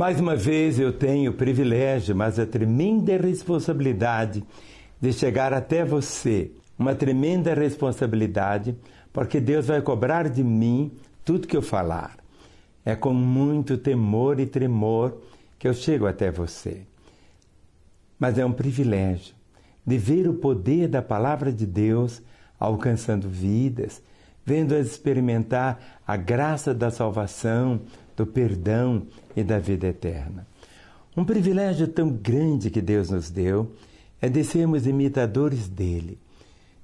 Mais uma vez eu tenho o privilégio, mas a tremenda responsabilidade de chegar até você. Uma tremenda responsabilidade, porque Deus vai cobrar de mim tudo que eu falar. É com muito temor e tremor que eu chego até você. Mas é um privilégio de ver o poder da palavra de Deus alcançando vidas, vendo-as experimentar a graça da salvação, do perdão e da vida eterna. Um privilégio tão grande que Deus nos deu é de sermos imitadores dele.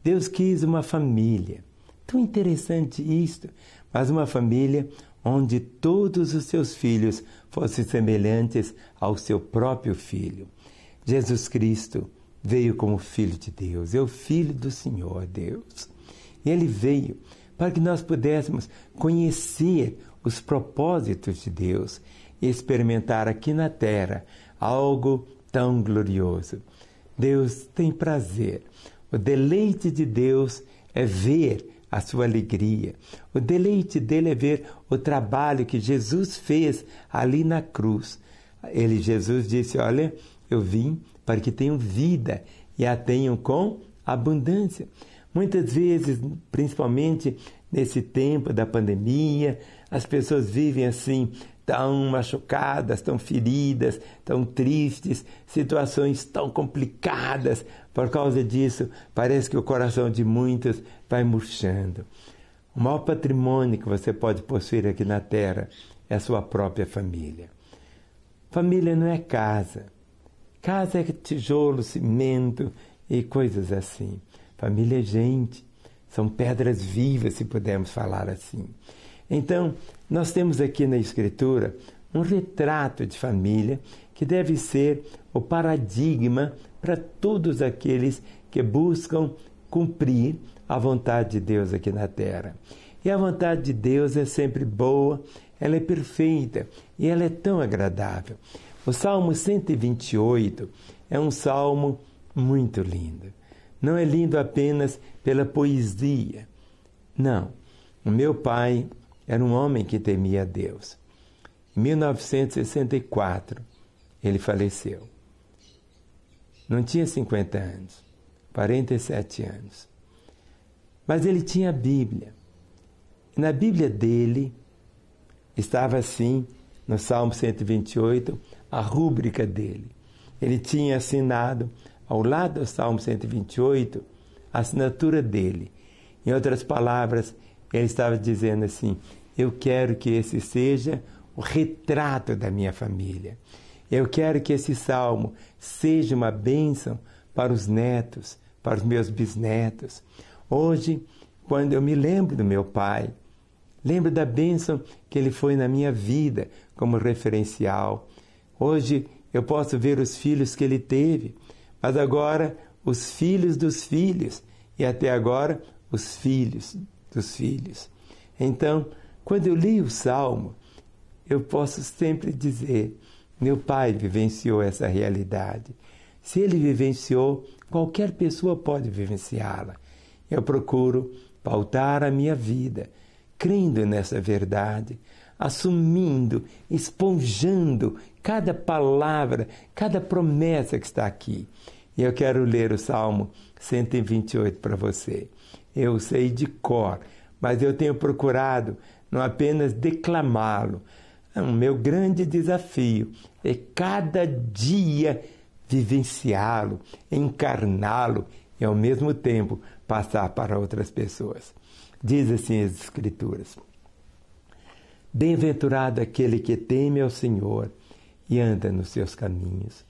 Deus quis uma família. Tão interessante isto, mas uma família onde todos os seus filhos fossem semelhantes ao seu próprio filho. Jesus Cristo veio como Filho de Deus, é o Filho do Senhor Deus. E ele veio para que nós pudéssemos conhecer os propósitos de Deus e experimentar aqui na terra algo tão glorioso. Deus tem prazer. O deleite de Deus é ver a sua alegria. O deleite dele é ver o trabalho que Jesus fez ali na cruz. Ele Jesus disse: "Olha, eu vim para que tenham vida e a tenham com abundância". Muitas vezes, principalmente nesse tempo da pandemia, as pessoas vivem assim, tão machucadas, tão feridas, tão tristes, situações tão complicadas. Por causa disso, parece que o coração de muitas vai murchando. O maior patrimônio que você pode possuir aqui na Terra é a sua própria família. Família não é casa. Casa é tijolo, cimento e coisas assim. Família é gente. São pedras vivas, se pudermos falar assim. Então, nós temos aqui na Escritura um retrato de família que deve ser o paradigma para todos aqueles que buscam cumprir a vontade de Deus aqui na Terra. E a vontade de Deus é sempre boa, ela é perfeita e ela é tão agradável. O Salmo 128 é um salmo muito lindo. Não é lindo apenas pela poesia. Não. O meu pai era um homem que temia a Deus. Em 1964, ele faleceu. Não tinha 50 anos, 47 anos. Mas ele tinha a Bíblia. E na Bíblia dele estava assim, no Salmo 128, a rúbrica dele. Ele tinha assinado, ao lado do Salmo 128, a assinatura dele. Em outras palavras, ele estava dizendo assim: Eu quero que esse seja o retrato da minha família. Eu quero que esse salmo seja uma bênção para os netos, para os meus bisnetos. Hoje, quando eu me lembro do meu pai, lembro da bênção que ele foi na minha vida como referencial. Hoje eu posso ver os filhos que ele teve, mas agora os filhos dos filhos e até agora os filhos dos filhos. Então, quando eu leio o salmo, eu posso sempre dizer: meu pai vivenciou essa realidade. Se ele vivenciou, qualquer pessoa pode vivenciá-la. Eu procuro pautar a minha vida crendo nessa verdade, assumindo, esponjando cada palavra, cada promessa que está aqui. E eu quero ler o Salmo 128 para você eu sei de cor, mas eu tenho procurado não apenas declamá-lo. O é meu grande desafio é cada dia vivenciá-lo, encarná-lo e, ao mesmo tempo, passar para outras pessoas. Diz assim as Escrituras: Bem-aventurado aquele que teme ao Senhor e anda nos seus caminhos.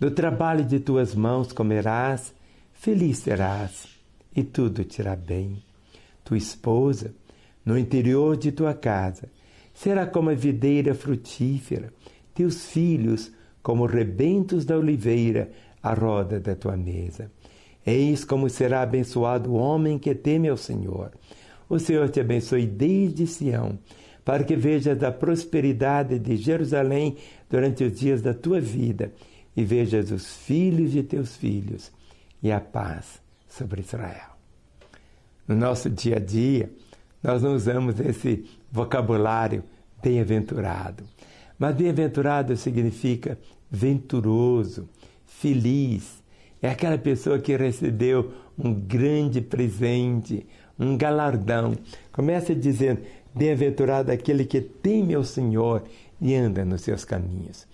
Do trabalho de tuas mãos comerás, feliz serás e tudo te irá bem. Tua esposa, no interior de tua casa, será como a videira frutífera, teus filhos, como rebentos da oliveira à roda da tua mesa. Eis como será abençoado o homem que teme ao Senhor. O Senhor te abençoe desde Sião, para que vejas a prosperidade de Jerusalém durante os dias da tua vida e vejas os filhos de teus filhos e a paz sobre Israel. No nosso dia a dia, nós não usamos esse vocabulário bem-aventurado. Mas bem-aventurado significa venturoso, feliz. É aquela pessoa que recebeu um grande presente, um galardão. Começa dizendo: Bem-aventurado aquele que teme ao Senhor e anda nos seus caminhos.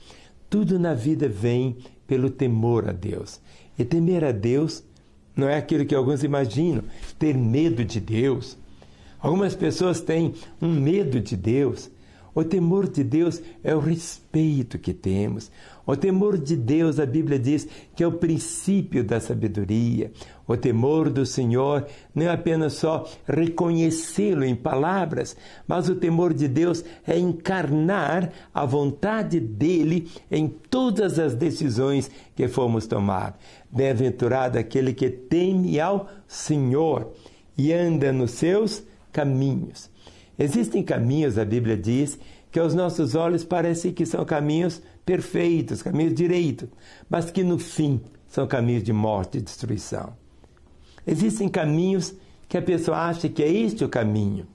Tudo na vida vem pelo temor a Deus. E temer a Deus não é aquilo que alguns imaginam, ter medo de Deus. Algumas pessoas têm um medo de Deus, o temor de Deus é o respeito que temos. O temor de Deus, a Bíblia diz que é o princípio da sabedoria. O temor do Senhor não é apenas só reconhecê-lo em palavras, mas o temor de Deus é encarnar a vontade dele em todas as decisões que formos tomar. Bem-aventurado aquele que teme ao Senhor e anda nos seus caminhos. Existem caminhos, a Bíblia diz, que aos nossos olhos parece que são caminhos perfeitos, caminhos direitos, mas que no fim são caminhos de morte e destruição. Existem caminhos que a pessoa acha que é este o caminho,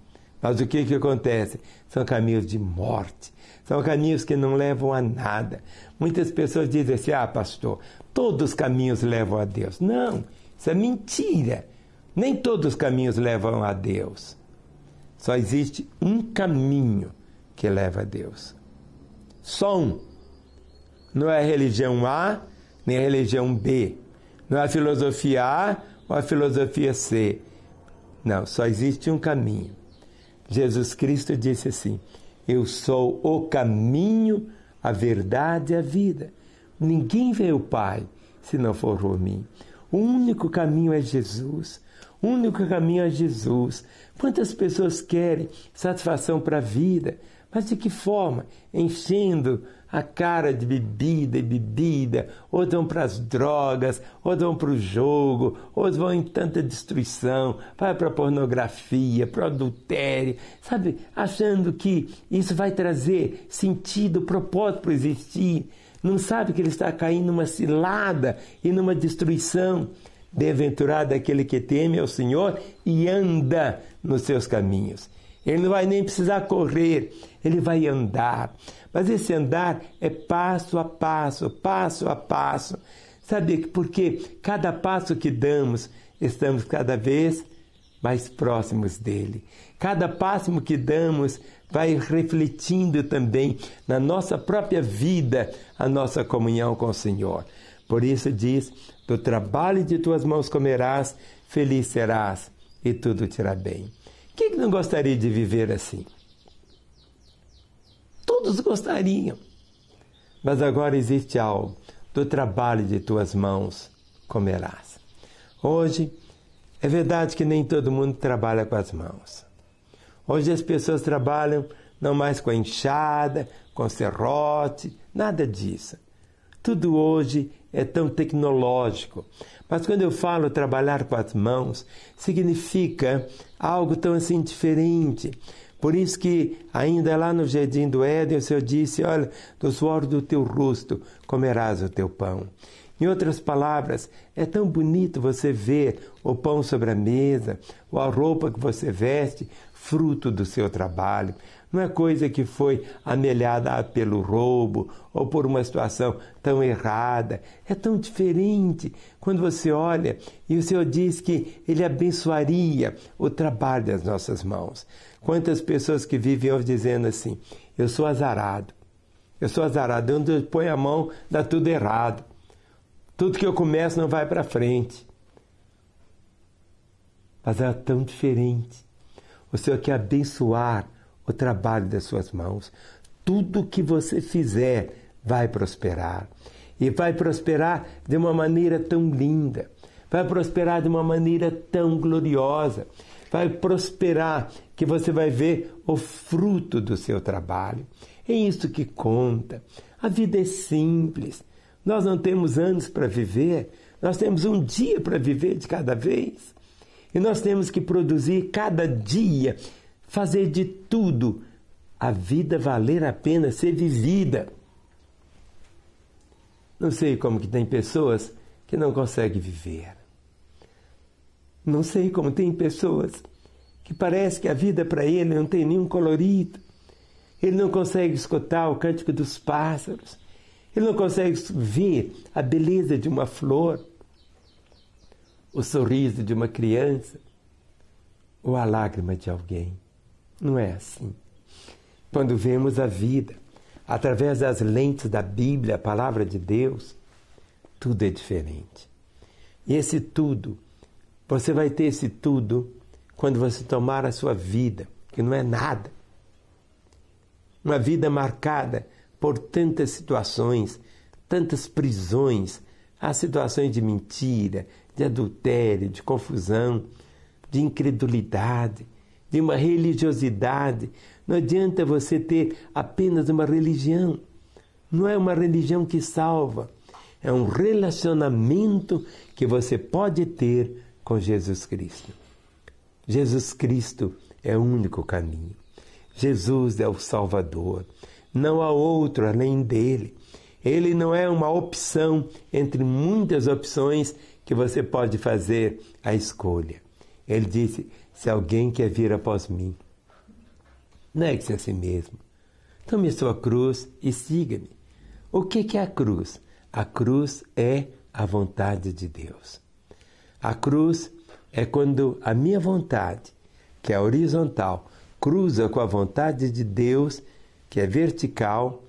mas o que, que acontece? São caminhos de morte, são caminhos que não levam a nada. Muitas pessoas dizem assim: ah, pastor, todos os caminhos levam a Deus. Não, isso é mentira. Nem todos os caminhos levam a Deus. Só existe um caminho que leva a Deus. Só um. Não é a religião A, nem a religião B. Não é a filosofia A ou a filosofia C. Não, só existe um caminho. Jesus Cristo disse assim: Eu sou o caminho, a verdade e a vida. Ninguém vê o Pai se não for por mim. O único caminho é Jesus. O único caminho é Jesus. Quantas pessoas querem satisfação para a vida, mas de que forma? Enchendo a cara de bebida e bebida, ou dão para as drogas, ou dão para o jogo, ou vão em tanta destruição, vai para pornografia, para adultério, sabe? Achando que isso vai trazer sentido, propósito para existir. Não sabe que ele está caindo numa cilada e numa destruição. Bem-aventurado aquele que teme ao Senhor e anda nos seus caminhos. Ele não vai nem precisar correr, ele vai andar. Mas esse andar é passo a passo, passo a passo. Sabe porque cada passo que damos, estamos cada vez mais próximos dele. Cada passo que damos vai refletindo também na nossa própria vida a nossa comunhão com o Senhor. Por isso diz do trabalho de tuas mãos comerás, feliz serás e tudo te irá bem. Quem não gostaria de viver assim? Todos gostariam. Mas agora existe algo: do trabalho de tuas mãos comerás. Hoje, é verdade que nem todo mundo trabalha com as mãos. Hoje as pessoas trabalham não mais com a enxada, com serrote, nada disso. Tudo hoje é tão tecnológico. Mas quando eu falo trabalhar com as mãos, significa algo tão assim diferente. Por isso que ainda lá no jardim do Éden, o Senhor disse: "Olha, do suor do teu rosto comerás o teu pão". Em outras palavras, é tão bonito você ver o pão sobre a mesa, ou a roupa que você veste, fruto do seu trabalho. Não é coisa que foi amelhada pelo roubo ou por uma situação tão errada. É tão diferente quando você olha e o Senhor diz que Ele abençoaria o trabalho das nossas mãos. Quantas pessoas que vivem hoje dizendo assim: Eu sou azarado, eu sou azarado, onde eu ponho a mão dá tudo errado, tudo que eu começo não vai para frente. Mas é tão diferente. O Senhor quer abençoar o trabalho das suas mãos. Tudo que você fizer vai prosperar. E vai prosperar de uma maneira tão linda, vai prosperar de uma maneira tão gloriosa, vai prosperar que você vai ver o fruto do seu trabalho. É isso que conta. A vida é simples. Nós não temos anos para viver, nós temos um dia para viver de cada vez. E nós temos que produzir cada dia fazer de tudo a vida valer a pena ser vivida. Não sei como que tem pessoas que não conseguem viver. Não sei como tem pessoas que parece que a vida para ele não tem nenhum colorido. Ele não consegue escutar o cântico dos pássaros. Ele não consegue ver a beleza de uma flor, o sorriso de uma criança ou a lágrima de alguém. Não é assim. Quando vemos a vida através das lentes da Bíblia, a palavra de Deus, tudo é diferente. E esse tudo, você vai ter esse tudo quando você tomar a sua vida, que não é nada. Uma vida marcada por tantas situações, tantas prisões, há situações de mentira, de adultério, de confusão, de incredulidade, de uma religiosidade. Não adianta você ter apenas uma religião. Não é uma religião que salva, é um relacionamento que você pode ter com Jesus Cristo. Jesus Cristo é o único caminho. Jesus é o Salvador. Não há outro além dele. Ele não é uma opção entre muitas opções que você pode fazer a escolha. Ele disse: Se alguém quer vir após mim, negue-se a si mesmo. Tome sua cruz e siga-me. O que é a cruz? A cruz é a vontade de Deus. A cruz é quando a minha vontade, que é horizontal, cruza com a vontade de Deus, que é vertical,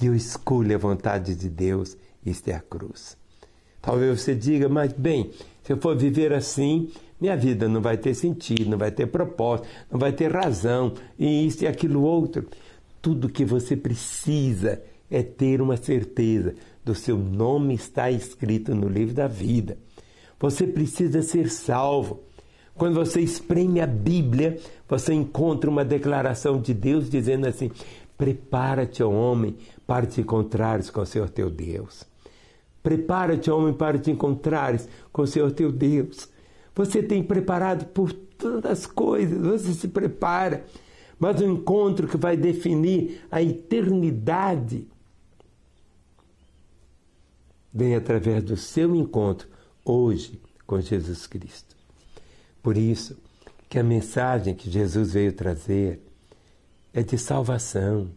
e eu escolho a vontade de Deus, isto é a cruz. Talvez você diga, mas bem, se eu for viver assim, minha vida não vai ter sentido, não vai ter propósito, não vai ter razão, e isso e aquilo outro. Tudo que você precisa é ter uma certeza do seu nome está escrito no livro da vida. Você precisa ser salvo. Quando você espreme a Bíblia, você encontra uma declaração de Deus dizendo assim: Prepara-te, homem, para te encontrares com o Senhor teu Deus. Prepara-te, homem, para te encontrares com o Senhor teu Deus. Você tem preparado por tantas coisas, você se prepara. Mas o encontro que vai definir a eternidade vem através do seu encontro hoje com Jesus Cristo. Por isso, que a mensagem que Jesus veio trazer é de salvação,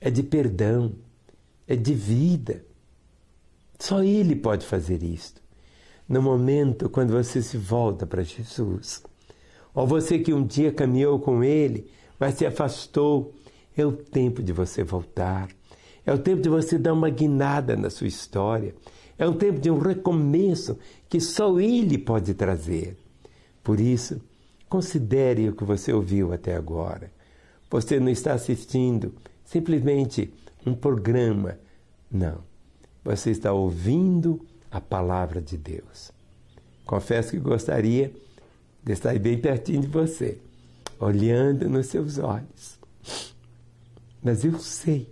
é de perdão, é de vida. Só Ele pode fazer isto no momento quando você se volta para Jesus. Ou você que um dia caminhou com Ele, mas se afastou, é o tempo de você voltar. É o tempo de você dar uma guinada na sua história. É o tempo de um recomeço que só Ele pode trazer. Por isso, considere o que você ouviu até agora. Você não está assistindo simplesmente um programa. Não. Você está ouvindo a palavra de Deus. Confesso que gostaria de estar bem pertinho de você, olhando nos seus olhos. Mas eu sei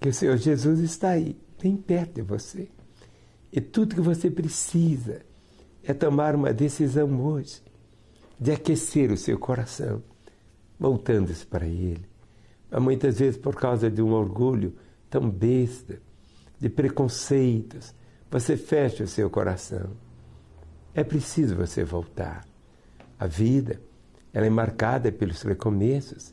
que o Senhor Jesus está aí, bem perto de você. E tudo que você precisa é tomar uma decisão hoje de aquecer o seu coração, voltando-se para Ele. Mas muitas vezes por causa de um orgulho tão besta, de preconceitos, você fecha o seu coração. É preciso você voltar. A vida, ela é marcada pelos recomeços.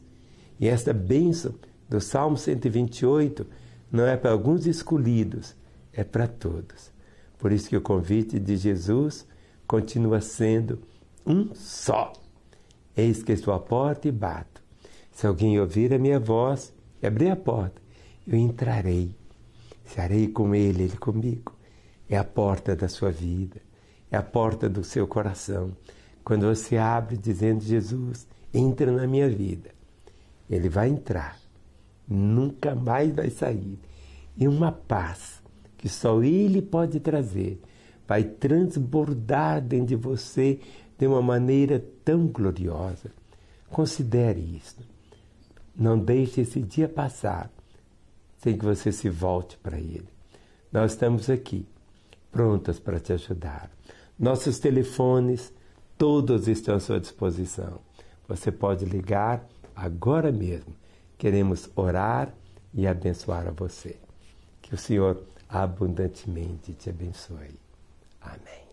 E esta bênção do Salmo 128 não é para alguns escolhidos, é para todos. Por isso que o convite de Jesus continua sendo um só. Eis que estou à porta e bato. Se alguém ouvir a minha voz e abrir a porta, eu entrarei. Serei com ele, ele comigo é a porta da sua vida, é a porta do seu coração. Quando você abre dizendo: Jesus, entra na minha vida, ele vai entrar, nunca mais vai sair. E uma paz que só ele pode trazer vai transbordar dentro de você de uma maneira tão gloriosa. Considere isso. Não deixe esse dia passar sem que você se volte para ele. Nós estamos aqui prontas para te ajudar. Nossos telefones, todos estão à sua disposição. Você pode ligar agora mesmo. Queremos orar e abençoar a você. Que o Senhor abundantemente te abençoe. Amém.